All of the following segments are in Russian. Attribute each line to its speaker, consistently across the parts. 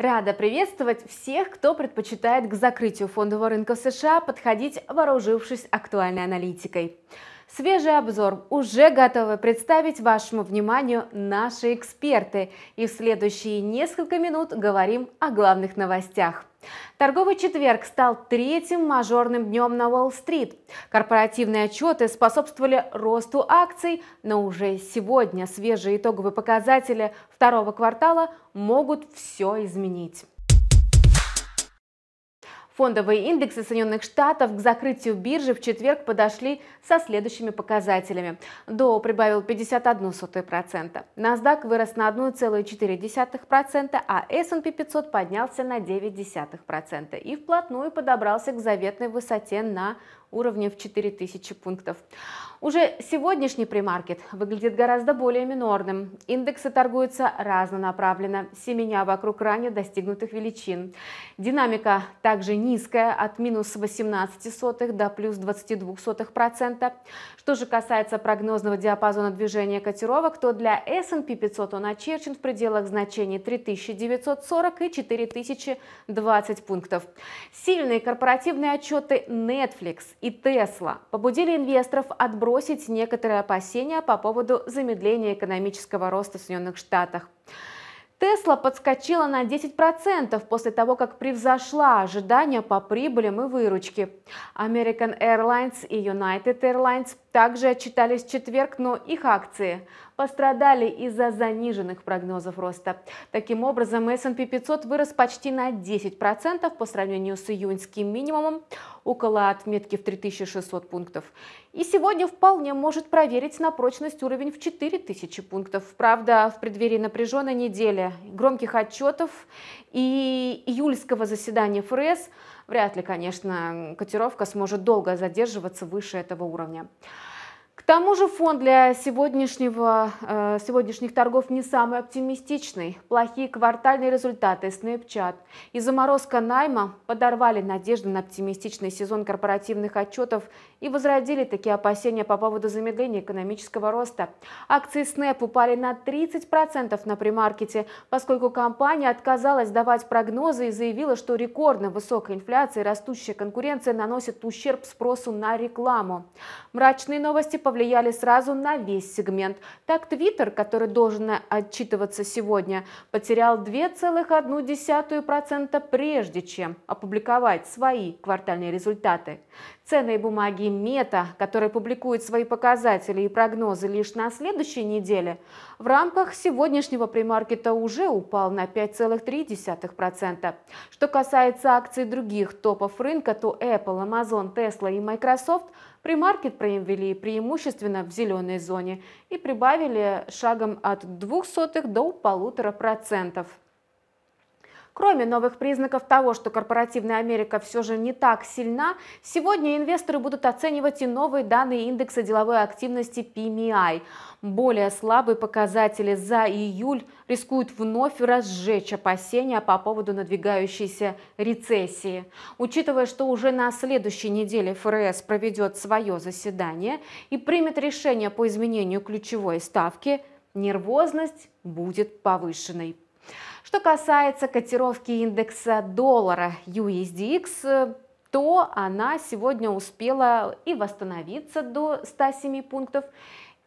Speaker 1: Рада приветствовать всех, кто предпочитает к закрытию фондового рынка в США подходить, вооружившись актуальной аналитикой. Свежий обзор уже готовы представить вашему вниманию наши эксперты. И в следующие несколько минут говорим о главных новостях. Торговый четверг стал третьим мажорным днем на Уолл-стрит. Корпоративные отчеты способствовали росту акций, но уже сегодня свежие итоговые показатели второго квартала могут все изменить. Фондовые индексы Соединенных Штатов к закрытию биржи в четверг подошли со следующими показателями. ДО прибавил 51%, NASDAQ вырос на 1,4%, а S&P 500 поднялся на 0,9% и вплотную подобрался к заветной высоте на уровне в 4000 пунктов. Уже сегодняшний премаркет выглядит гораздо более минорным. Индексы торгуются разнонаправленно, семеня вокруг ранее достигнутых величин. Динамика также низкая, от минус 18 до плюс 22%. процента. Что же касается прогнозного диапазона движения котировок, то для S&P 500 он очерчен в пределах значений 3940 и 4020 пунктов. Сильные корпоративные отчеты Netflix и Tesla побудили инвесторов отбросить отбросить некоторые опасения по поводу замедления экономического роста в Соединенных Штатах. Тесла подскочила на 10% после того, как превзошла ожидания по прибылям и выручке. American Airlines и United Airlines также отчитались в четверг, но их акции пострадали из-за заниженных прогнозов роста. Таким образом, S&P 500 вырос почти на 10% по сравнению с июньским минимумом, около отметки в 3600 пунктов. И сегодня вполне может проверить на прочность уровень в 4000 пунктов. Правда, в преддверии напряженной недели, громких отчетов и июльского заседания ФРС – вряд ли, конечно, котировка сможет долго задерживаться выше этого уровня тому же фон для сегодняшнего, э, сегодняшних торгов не самый оптимистичный. Плохие квартальные результаты Snapchat и заморозка найма подорвали надежды на оптимистичный сезон корпоративных отчетов и возродили такие опасения по поводу замедления экономического роста. Акции Snap упали на 30% на примаркете, поскольку компания отказалась давать прогнозы и заявила, что рекордно высокая инфляция и растущая конкуренция наносят ущерб спросу на рекламу. Мрачные новости повлияли повлияли сразу на весь сегмент. Так, Twitter, который должен отчитываться сегодня, потерял 2,1% прежде, чем опубликовать свои квартальные результаты. Ценные бумаги Мета, которые публикуют свои показатели и прогнозы лишь на следующей неделе, в рамках сегодняшнего премаркета уже упал на 5,3%. Что касается акций других топов рынка, то Apple, Amazon, Tesla и Microsoft – Примаркет провели преимущественно в зеленой зоне и прибавили шагом от 0,02 до 1,5%. Кроме новых признаков того, что корпоративная Америка все же не так сильна, сегодня инвесторы будут оценивать и новые данные индекса деловой активности PMI. Более слабые показатели за июль рискуют вновь разжечь опасения по поводу надвигающейся рецессии. Учитывая, что уже на следующей неделе ФРС проведет свое заседание и примет решение по изменению ключевой ставки, нервозность будет повышенной. Что касается котировки индекса доллара USDX, э, то она сегодня успела и восстановиться до 107 пунктов,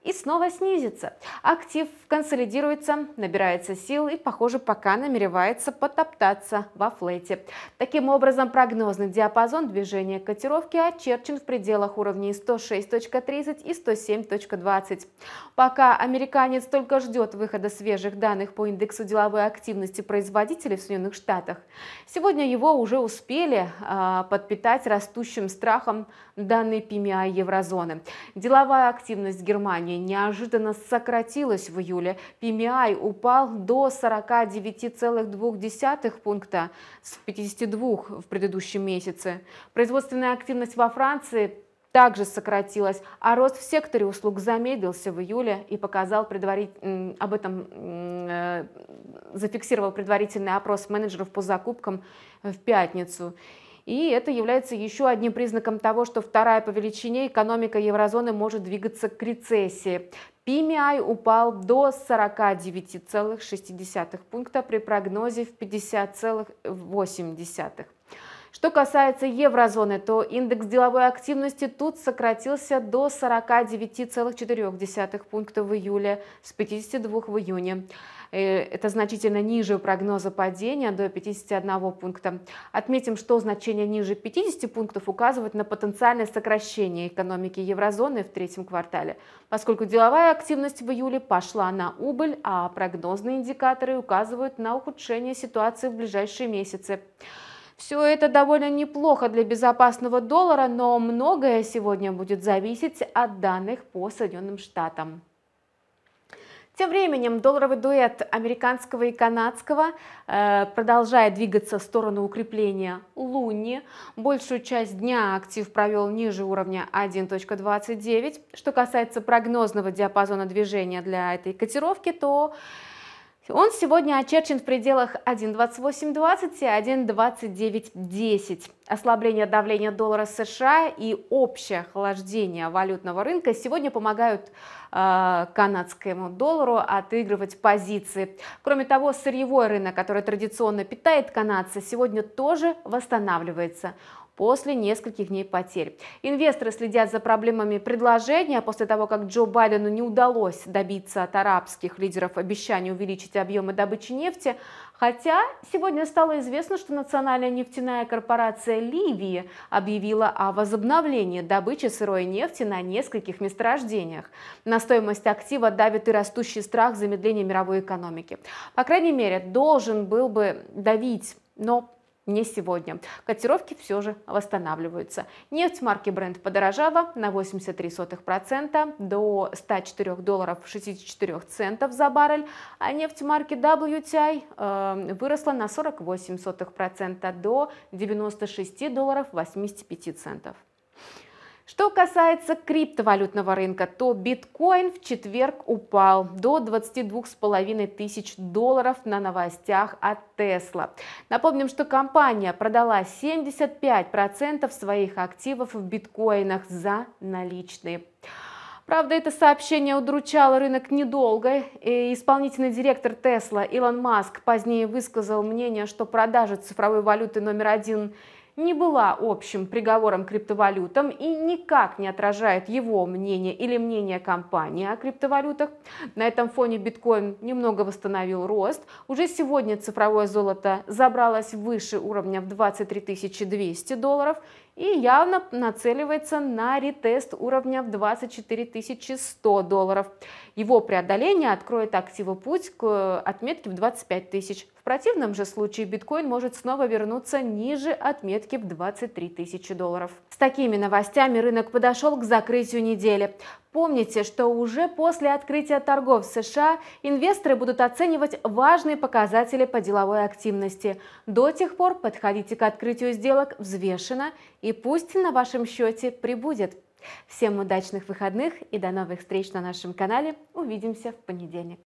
Speaker 1: и снова снизится. Актив консолидируется, набирается сил и, похоже, пока намеревается потоптаться во флете. Таким образом, прогнозный диапазон движения котировки очерчен в пределах уровней 106.30 и 107.20. Пока американец только ждет выхода свежих данных по индексу деловой активности производителей в Соединенных Штатах, сегодня его уже успели э, подпитать растущим страхом данные PMI еврозоны. Деловая активность Германии компании неожиданно сократилась в июле. PMI упал до 49,2 пункта с 52 в предыдущем месяце. Производственная активность во Франции также сократилась, а рост в секторе услуг замедлился в июле и показал предварит... об этом э, зафиксировал предварительный опрос менеджеров по закупкам в пятницу. И это является еще одним признаком того, что вторая по величине экономика еврозоны может двигаться к рецессии. PMI упал до 49,6 пункта при прогнозе в 50,8. Что касается еврозоны, то индекс деловой активности тут сократился до 49,4 пункта в июле с 52 в июне. Э, это значительно ниже прогноза падения до 51 пункта. Отметим, что значение ниже 50 пунктов указывает на потенциальное сокращение экономики еврозоны в третьем квартале, поскольку деловая активность в июле пошла на убыль, а прогнозные индикаторы указывают на ухудшение ситуации в ближайшие месяцы. Все это довольно неплохо для безопасного доллара, но многое сегодня будет зависеть от данных по Соединенным Штатам. Тем временем долларовый дуэт американского и канадского э, продолжает двигаться в сторону укрепления луни. Большую часть дня актив провел ниже уровня 1.29. Что касается прогнозного диапазона движения для этой котировки, то он сегодня очерчен в пределах 1.2820 и 1.2910. Ослабление давления доллара США и общее охлаждение валютного рынка сегодня помогают э, канадскому доллару отыгрывать позиции. Кроме того, сырьевой рынок, который традиционно питает канадца, сегодня тоже восстанавливается после нескольких дней потерь. Инвесторы следят за проблемами предложения а после того, как Джо Байдену не удалось добиться от арабских лидеров обещания увеличить объемы добычи нефти, хотя сегодня стало известно, что Национальная нефтяная корпорация Ливии объявила о возобновлении добычи сырой нефти на нескольких месторождениях. На стоимость актива давит и растущий страх замедления мировой экономики. По крайней мере, должен был бы давить но не сегодня. Котировки все же восстанавливаются. Нефть марки Brent подорожала на 83% до 104 долларов 64 центов за баррель, а нефть марки WTI э, выросла на 48% до 96 долларов 85 центов. Что касается криптовалютного рынка, то биткоин в четверг упал до 22,5 тысяч долларов на новостях от Tesla. Напомним, что компания продала 75% своих активов в биткоинах за наличные. Правда, это сообщение удручало рынок недолго. И исполнительный директор Tesla Илон Маск позднее высказал мнение, что продажа цифровой валюты номер один не была общим приговором криптовалютам и никак не отражает его мнение или мнение компании о криптовалютах. На этом фоне биткоин немного восстановил рост. Уже сегодня цифровое золото забралось выше уровня в 23 200 долларов – и явно нацеливается на ретест уровня в 24 100 долларов. Его преодоление откроет активу путь к э, отметке в 25 тысяч. В противном же случае биткоин может снова вернуться ниже отметки в 23 тысячи долларов. С такими новостями рынок подошел к закрытию недели. Помните, что уже после открытия торгов в США инвесторы будут оценивать важные показатели по деловой активности. До тех пор подходите к открытию сделок взвешенно и пусть на вашем счете прибудет. Всем удачных выходных и до новых встреч на нашем канале. Увидимся в понедельник.